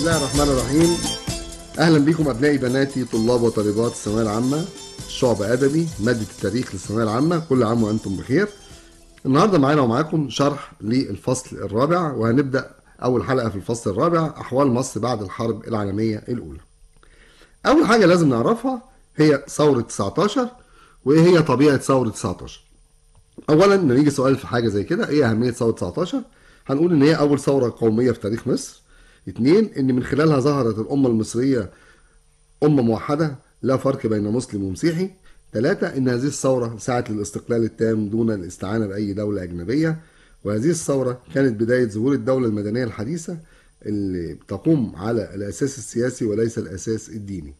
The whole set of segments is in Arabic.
بسم الله الرحمن الرحيم اهلا بيكم ابنائي بناتي طلاب وطالبات الثانويه العامه شعب ادبي ماده التاريخ للثانويه العامه كل عام وانتم بخير النهارده معانا ومعاكم شرح للفصل الرابع وهنبدا اول حلقه في الفصل الرابع احوال مصر بعد الحرب العالميه الاولى اول حاجه لازم نعرفها هي ثوره 19 وايه هي طبيعه ثوره 19 اولا لما يجي سؤال في حاجه زي كده ايه اهميه ثوره 19 هنقول ان هي اول ثوره قوميه في تاريخ مصر اتنين ان من خلالها ظهرت الامه المصريه امه موحده لا فرق بين مسلم ومسيحي ثلاثة ان هذه الثوره سعت للاستقلال التام دون الاستعانه باي دوله اجنبيه وهذه الثوره كانت بدايه ظهور الدوله المدنيه الحديثه اللي بتقوم على الاساس السياسي وليس الاساس الديني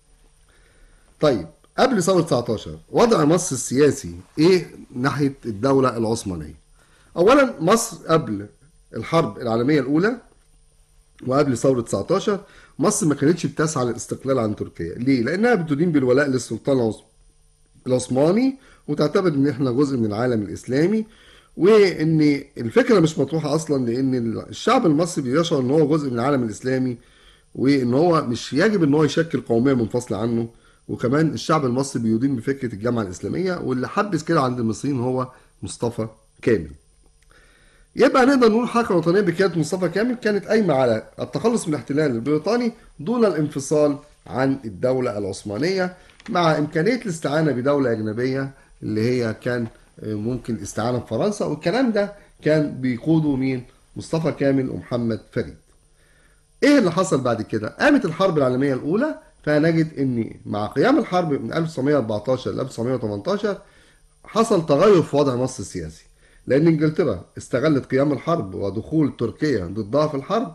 طيب قبل ثورة 19 وضع مصر السياسي ايه ناحية الدولة العثمانية؟ أولا مصر قبل الحرب العالمية الأولى وقبل ثورة 19 مصر ما كانتش بتسعى للاستقلال عن تركيا ليه؟ لأنها بتدين بالولاء للسلطان العثماني وتعتبر إن إحنا جزء من العالم الإسلامي وإن الفكرة مش مطروحة أصلا لأن الشعب المصري بيشعر إن هو جزء من العالم الإسلامي وإن هو مش يجب إن هو يشكل قومية منفصلة عنه وكمان الشعب المصري بيدين بفكرة الجامعة الإسلامية واللي حبس كده عند المصريين هو مصطفى كامل يبقى نقدر نقول الحركة الوطنية بقيادة مصطفى كامل كانت قايمة على التخلص من الاحتلال البريطاني دون الانفصال عن الدولة العثمانية مع إمكانية الاستعانة بدولة أجنبية اللي هي كان ممكن الاستعانة بفرنسا والكلام ده كان بيقوده مين؟ مصطفى كامل ومحمد فريد. إيه اللي حصل بعد كده؟ قامت الحرب العالمية الأولى فنجد إن مع قيام الحرب من 1914 ل 1918 حصل تغير في وضع مصر السياسي. لأن إنجلترا استغلت قيام الحرب ودخول تركيا ضدها في الحرب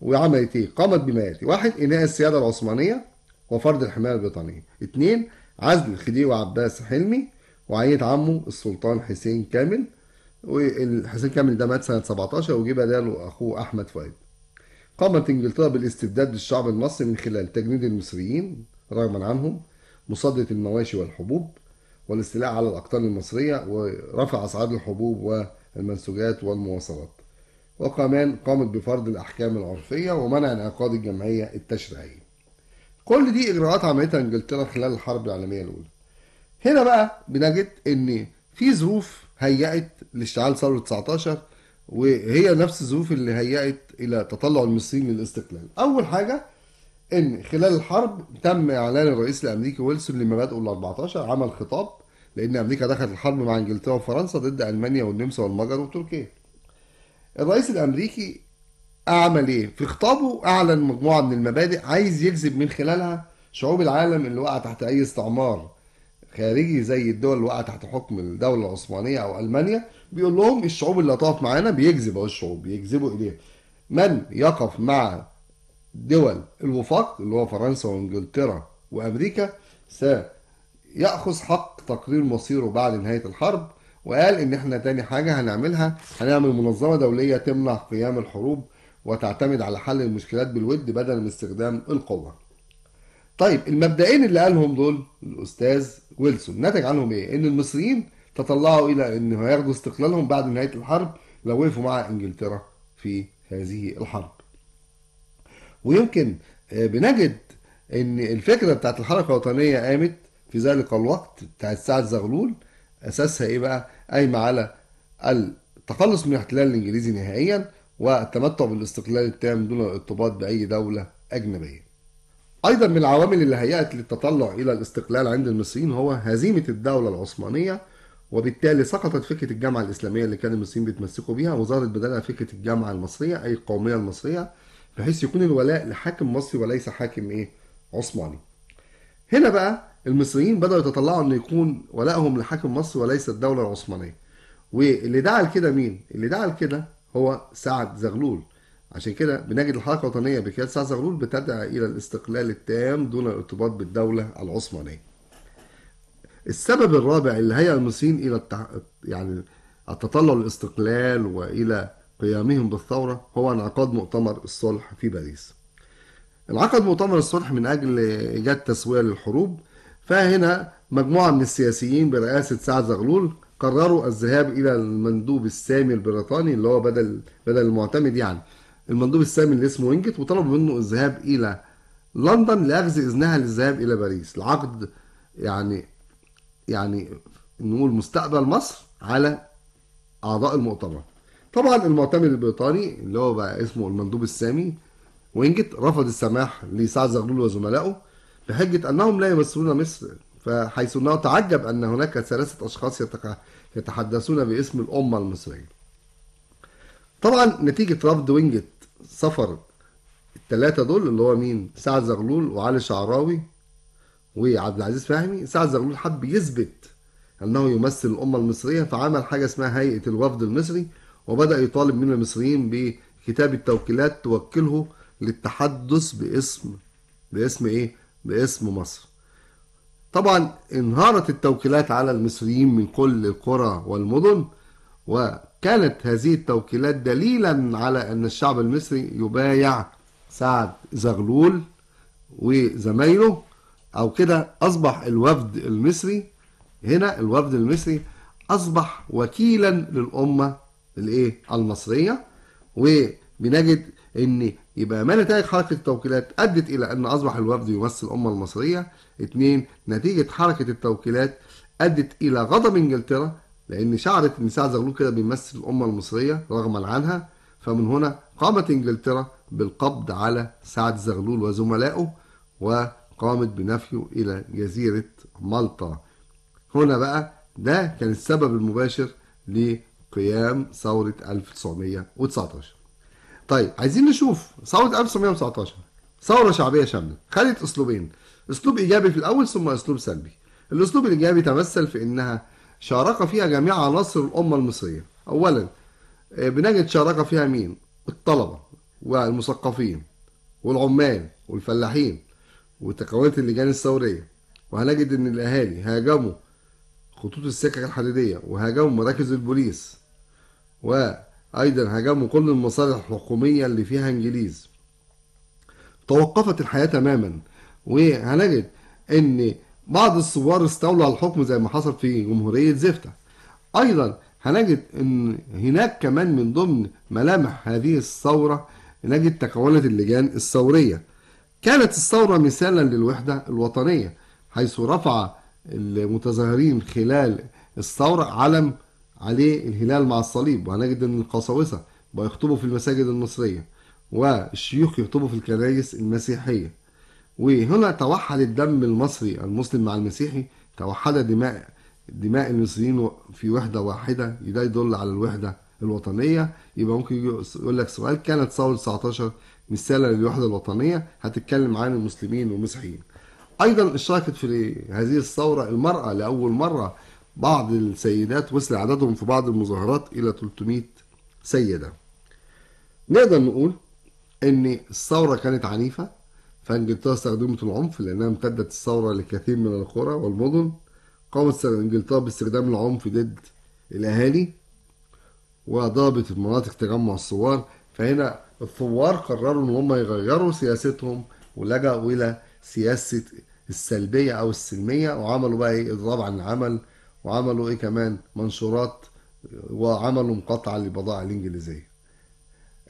وعملت إيه؟ قامت بما يأتي: واحد إنهاء السيادة العثمانية وفرض الحماية البريطانية. اتنين عزل خديوي عباس حلمي وعينة عمه السلطان حسين كامل وحسين كامل ده مات سنة 17 وجه بداله أخوه أحمد فؤاد. قامت إنجلترا بالاستبداد للشعب المصري من خلال تجنيد المصريين رغما عنهم مصادرة المواشي والحبوب والاستيلاء على الاقطار المصرية ورفع أسعار الحبوب والمنسوجات والمواصلات وكمان قامت بفرض الأحكام العرفية ومنع انعقاد الجمعية التشريعية كل دي إجراءات عملتها إنجلترا خلال الحرب العالمية الأولى هنا بقى بنجد إن في ظروف هيأت لاشتعال ثورة 19 وهي نفس الظروف اللي هيأت إلى تطلع المصريين للاستقلال أول حاجة ان خلال الحرب تم اعلان الرئيس الامريكي ويلسون لمبادئه ال 14 عمل خطاب لان امريكا دخلت الحرب مع انجلترا وفرنسا ضد المانيا والنمسا والمجر وتركيا. الرئيس الامريكي اعمل ايه؟ في خطابه اعلن مجموعه من المبادئ عايز يجذب من خلالها شعوب العالم اللي وقع تحت اي استعمار خارجي زي الدول اللي وقع تحت حكم الدوله العثمانيه او المانيا بيقول لهم الشعوب اللي هتقف معانا بيجذب اهو الشعوب بيجذبوا اليه. من يقف مع دول الوفاق اللي هو فرنسا وانجلترا وامريكا سيأخذ حق تقرير مصيره بعد نهاية الحرب وقال ان احنا تاني حاجة هنعملها هنعمل منظمة دولية تمنع قيام الحروب وتعتمد على حل المشكلات بالود بدلا من استخدام القوة طيب المبدئين اللي قالهم دول الاستاذ ويلسون نتج عنهم ايه ان المصريين تطلعوا الى ان هياخدوا استقلالهم بعد نهاية الحرب لو وقفوا مع انجلترا في هذه الحرب ويمكن آه، بنجد ان الفكره بتاعت الحركه الوطنيه قامت في ذلك الوقت بتاعت سعد زغلول اساسها ايه بقى؟ قايمه على التخلص من الاحتلال الانجليزي نهائيا والتمتع بالاستقلال التام دون الارتباط باي دوله اجنبيه. ايضا من العوامل اللي هيأت للتطلع الى الاستقلال عند المصريين هو هزيمه الدوله العثمانيه وبالتالي سقطت فكره الجامعه الاسلاميه اللي كان المصريين بيتمسكوا بيها وظهرت بدلها فكره الجامعه المصريه اي القوميه المصريه بحيث يكون الولاء لحاكم مصري وليس حاكم ايه عثماني هنا بقى المصريين بدأوا يتطلعوا ان يكون ولائهم لحاكم مصر وليس الدولة العثمانية واللي دعا لكده مين اللي دعا لكده هو سعد زغلول عشان كده بنجد الحركة الوطنية بقيادة سعد زغلول بتدعى إلى الاستقلال التام دون الارتباط بالدولة العثمانية. السبب الرابع اللي هيأ المصريين إلى التع... يعني التطلع للاستقلال وإلى قيامهم بالثورة هو انعقاد مؤتمر الصلح في باريس انعقد مؤتمر الصلح من أجل إيجاد تسوية للحروب فهنا مجموعة من السياسيين برئاسة سعد زغلول قرروا الذهاب إلى المندوب السامي البريطاني اللي هو بدل بدل المعتمد يعني المندوب السامي اللي اسمه وينجت وطلبوا منه الذهاب إلى لندن لأخذ إذنها للذهاب إلى باريس العقد يعني يعني نقول مستقبل مصر على أعضاء المؤتمر طبعا المعتمد البريطاني اللي هو بقى اسمه المندوب السامي وينجت رفض السماح لسعد زغلول وزملائه بحجة أنهم لا يمثلون مصر فحيث أنه تعجب أن هناك ثلاثة أشخاص يتحدثون باسم الأمة المصرية طبعا نتيجة رفض وينجت سفر الثلاثة دول اللي هو مين سعد زغلول وعلي شعراوي وعبد العزيز فهمي سعد زغلول حب يثبت أنه يمثل الأمة المصرية فعمل حاجة اسمها هيئة الوفد المصري وبدأ يطالب من المصريين بكتاب التوكيلات توكله للتحدث باسم باسم ايه؟ باسم مصر. طبعا انهارت التوكيلات على المصريين من كل القرى والمدن وكانت هذه التوكيلات دليلا على ان الشعب المصري يبايع سعد زغلول وزمايله او كده اصبح الوفد المصري هنا الوفد المصري اصبح وكيلا للامه الايه المصريه وبنجد ان يبقى ما نتائج حركه التوكيلات ادت الى ان اصبح الوفد يمثل الامه المصريه اثنين نتيجه حركه التوكيلات ادت الى غضب انجلترا لان شعرت ان سعد زغلول كده بيمثل الامه المصريه رغما عنها فمن هنا قامت انجلترا بالقبض على سعد زغلول وزملائه وقامت بنفيه الى جزيره مالطا هنا بقى ده كان السبب المباشر ل قيام ثورة 1919 طيب عايزين نشوف ثورة 1919 ثورة شعبية شاملة خدت أسلوبين أسلوب إيجابي في الأول ثم أسلوب سلبي الأسلوب الإيجابي تمثل في أنها شارك فيها جميع عناصر الأمة المصرية أولا آه، بنجد شارك فيها مين؟ الطلبة والمثقفين والعمال والفلاحين وتكونت اللجان الثورية وهنجد إن الأهالي هاجموا خطوط السكك الحديدية وهاجموا مراكز البوليس وأيضا هجموا كل المصالح الحكومية اللي فيها إنجليز توقفت الحياة تماما وهنجد أن بعض الثوار استولوا على الحكم زي ما حصل في جمهورية زفتة أيضا هنجد أن هناك كمان من ضمن ملامح هذه الثورة نجد تكونت اللجان الثورية كانت الثورة مثالا للوحدة الوطنية حيث رفع المتظاهرين خلال الثورة علم عليه الهلال مع الصليب وهنجد ان القساوسه بقوا يخطبوا في المساجد المصريه والشيوخ يخطبوا في الكنائس المسيحيه وهنا توحد الدم المصري المسلم مع المسيحي توحد دماء دماء المصريين في وحده واحده ده يدل على الوحده الوطنيه يبقى ممكن يقول لك سؤال كانت ثوره 19 مثالا للوحده الوطنيه هتتكلم عن المسلمين والمسيحيين ايضا اشتركت في هذه الثوره المراه لاول مره بعض السيدات وصل عددهم في بعض المظاهرات إلى 300 سيدة نقدر نقول إن الثورة كانت عنيفة فإنجلترا استخدمت العنف لأنها امتدت الثورة لكثير من القرى والمدن قامت إنجلترا باستخدام العنف ضد الأهالي وضابط مناطق تجمع الثوار فهنا الثوار قرروا إن هم يغيروا سياستهم ولجأوا إلى سياسة السلبية أو السلمية وعملوا بقى إيه إضراب عن العمل وعملوا ايه كمان منشورات وعملوا مقاطعة للبضائع الإنجليزية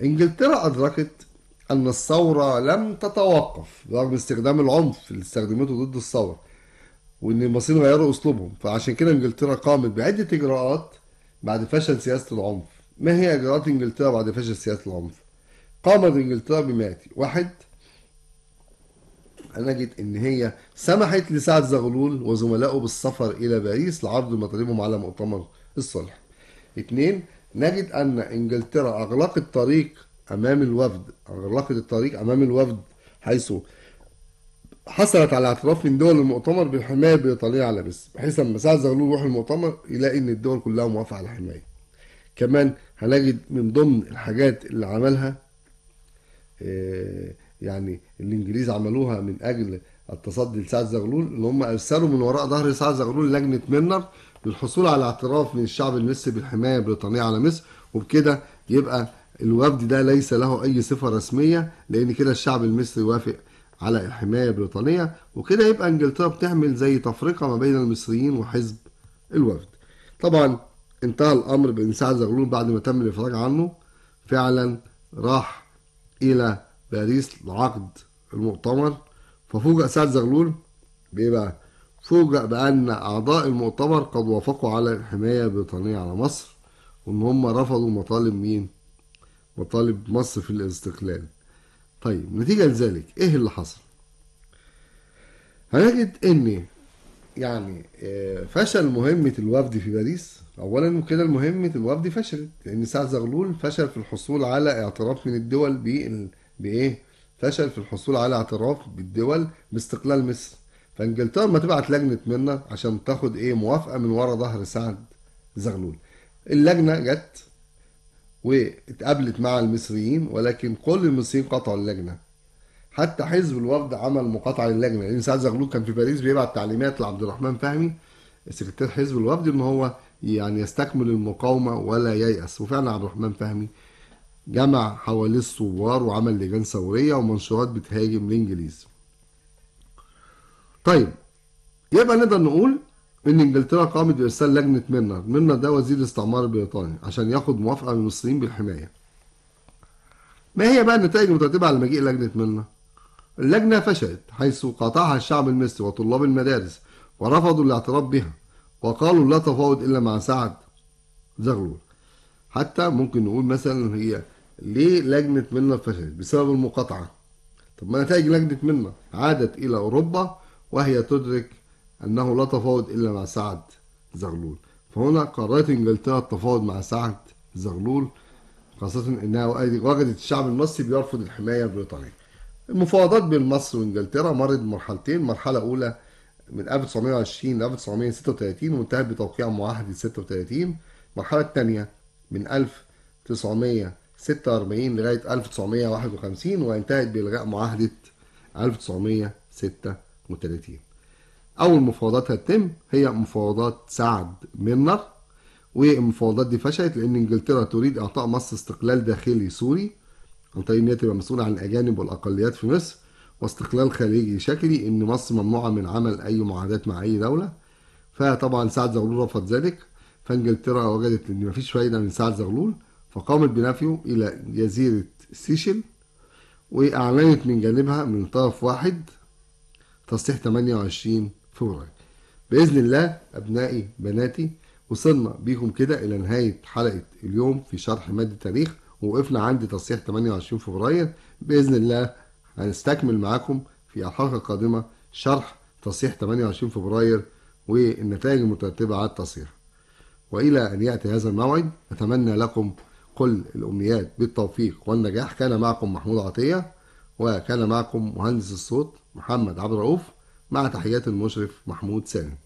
إنجلترا أدركت أن الثورة لم تتوقف رغم استخدام العنف اللي استخدمته ضد الثورة وإن المصريين غيروا أسلوبهم فعشان كده إنجلترا قامت بعدة إجراءات بعد فشل سياسة العنف ما هي إجراءات إنجلترا بعد فشل سياسة العنف؟ قامت إنجلترا بما واحد نجد ان هي سمحت لسعد زغلول وزملائه بالسفر الى باريس لعرض مطالبهم على مؤتمر الصلح. اثنين نجد ان انجلترا اغلقت طريق امام الوفد اغلقت الطريق امام الوفد حيث حصلت على اعتراف من دول المؤتمر بالحمايه البريطانيه على بس بحيث لما سعد زغلول يروح المؤتمر يلاقي ان الدول كلها موافقه على الحمايه. كمان هنجد من ضمن الحاجات اللي عملها آه، يعني الانجليز عملوها من اجل التصدي لسعد زغلول اللي هم ارسلوا من وراء ظهر سعد زغلول لجنه منر للحصول على اعتراف من الشعب المصري بالحمايه البريطانيه على مصر وبكده يبقى الوفد ده ليس له اي صفه رسميه لان كده الشعب المصري وافق على الحمايه البريطانيه وكده يبقى انجلترا بتعمل زي تفرقه ما بين المصريين وحزب الوفد. طبعا انتهى الامر بان سعد زغلول بعد ما تم الافراج عنه فعلا راح الى باريس لعقد المؤتمر ففوجئ سعد زغلول بإيه بقى؟ فوجئ بأن أعضاء المؤتمر قد وافقوا على حماية بريطانية على مصر وإن هم رفضوا مطالب مين؟ مطالب مصر في الاستقلال. طيب نتيجة لذلك إيه اللي حصل؟ هنجد إن يعني آه، فشل مهمة الوفد في باريس أولا كده مهمة الوفد فشلت لأن سعد زغلول فشل في الحصول على اعتراف من الدول بال بايه؟ فشل في الحصول على اعتراف بالدول باستقلال مصر فانجلترا ما تبعت لجنه منا عشان تاخد ايه موافقه من ورا ظهر سعد زغلول اللجنه جت واتقابلت مع المصريين ولكن كل المصريين قطعوا اللجنه حتى حزب الوفد عمل مقاطعه للجنه لان سعد زغلول كان في باريس بيبعت تعليمات لعبد الرحمن فهمي سكرتير حزب الوفد ان هو يعني يستكمل المقاومه ولا ييأس وفعلا عبد الرحمن فهمي جمع حواليه الثوار وعمل لجان ثورية ومنشورات بتهاجم الإنجليز طيب يبقى نقدر نقول إن إنجلترا قامت بإرسال لجنة ميرنر ميرنر ده وزير الاستعمار البريطاني عشان ياخد موافقة من المصريين بالحماية ما هي بقى النتائج المترتبة على مجيء لجنة ميرنر اللجنة فشلت حيث قاطعها الشعب المصري وطلاب المدارس ورفضوا الاعتراف بها وقالوا لا تفاوض إلا مع سعد زغلول حتى ممكن نقول مثلا هي ليه لجنة منا فشلت بسبب المقاطعة طب ما نتائج لجنة منا عادت إلى أوروبا وهي تدرك أنه لا تفاوض إلا مع سعد زغلول فهنا قررت إنجلترا التفاوض مع سعد زغلول خاصة أنها وجدت الشعب المصري بيرفض الحماية البريطانية المفاوضات بين مصر وإنجلترا مرت بمرحلتين مرحلة أولى من 1920 ل 1936 وانتهت بتوقيع معاهدة 36 المرحلة الثانية من 1900 46 لغاية 1951 وانتهت بإلغاء معاهدة 1936 أول مفاوضات هتتم هي مفاوضات سعد منر والمفاوضات دي فشلت لأن إنجلترا تريد إعطاء مصر استقلال داخلي سوري عن طريق انها تبقى مسؤولة عن الأجانب والأقليات في مصر واستقلال خارجي شكلي إن مصر ممنوعة من عمل أي معاهدات مع أي دولة فطبعا سعد زغلول رفض ذلك فإنجلترا وجدت إن مفيش فايدة من سعد زغلول فقامت بنفيه إلى جزيرة سيشل وأعلنت من جانبها من طرف واحد تصحيح 28 فبراير بإذن الله أبنائي بناتي وصلنا بيكم كده إلى نهاية حلقة اليوم في شرح مادة تاريخ ووقفنا عند تصحيح 28 فبراير بإذن الله هنستكمل معاكم في الحلقة القادمة شرح تصحيح 28 فبراير والنتائج المترتبة على التصحيح وإلى أن يأتي هذا الموعد أتمنى لكم كل الأمنيات بالتوفيق والنجاح كان معكم محمود عطية وكان معكم مهندس الصوت محمد عبد الرؤوف مع تحيات المشرف محمود سالم